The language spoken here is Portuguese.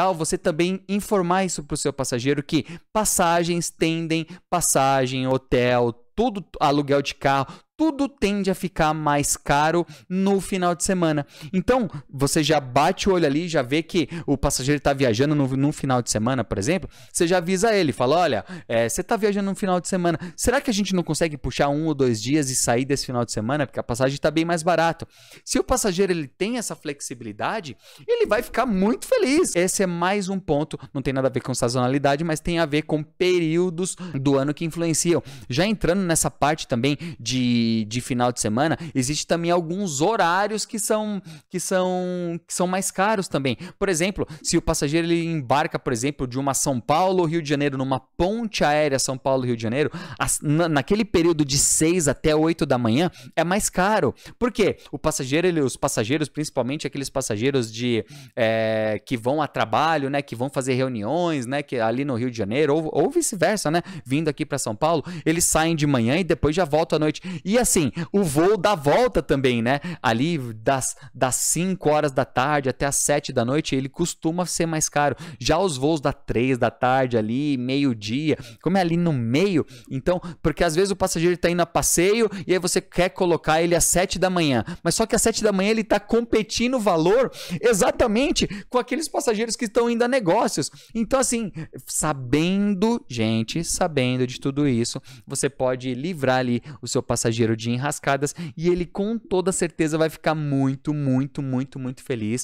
tal, você também informar isso para o seu passageiro que passagens tendem, passagem, hotel, tudo aluguel de carro, tudo tende a ficar mais caro no final de semana. Então, você já bate o olho ali, já vê que o passageiro está viajando no, no, final de semana, por exemplo, você já avisa ele, fala, olha, é, você está viajando no final de semana, será que a gente não consegue puxar um ou dois dias e sair desse final de semana? Porque a passagem está bem mais barata. Se o passageiro ele tem essa flexibilidade, ele vai ficar muito feliz. Esse é mais um ponto, não tem nada a ver com sazonalidade, mas tem a ver com períodos do ano que influenciam. Já entrando nessa parte também de de, final de semana, existe também alguns horários que são, que, são, que são mais caros também. Por exemplo, se o passageiro ele embarca, por exemplo, de uma São Paulo, Rio de Janeiro, numa ponte aérea São Paulo, Rio de Janeiro, as, na, naquele período de 6 até 8 da manhã, é mais caro. Por quê? O passageiro, ele, os passageiros, principalmente aqueles passageiros de é, que vão a trabalho, né, que vão fazer reuniões, né, que ali no Rio de Janeiro ou, ou vice-versa, né, vindo aqui para São Paulo, eles saem de manhã e depois já voltam à noite. E assim, o voo dá volta também, né? Ali das, das 5 horas da tarde até as 7 da noite, ele costuma ser mais caro. Já os voos da 3 da tarde ali, meio-dia, como é ali no meio, então, porque às vezes o passageiro está indo a passeio e aí você quer colocar ele às 7 da manhã, mas só que às 7 da manhã ele está competindo o valor exatamente com aqueles passageiros que estão indo a negócios. Então, assim, sabendo, gente, sabendo de tudo isso, você pode livrar ali o seu passageiro de enrascadas e ele com toda certeza vai ficar muito, muito, muito, muito feliz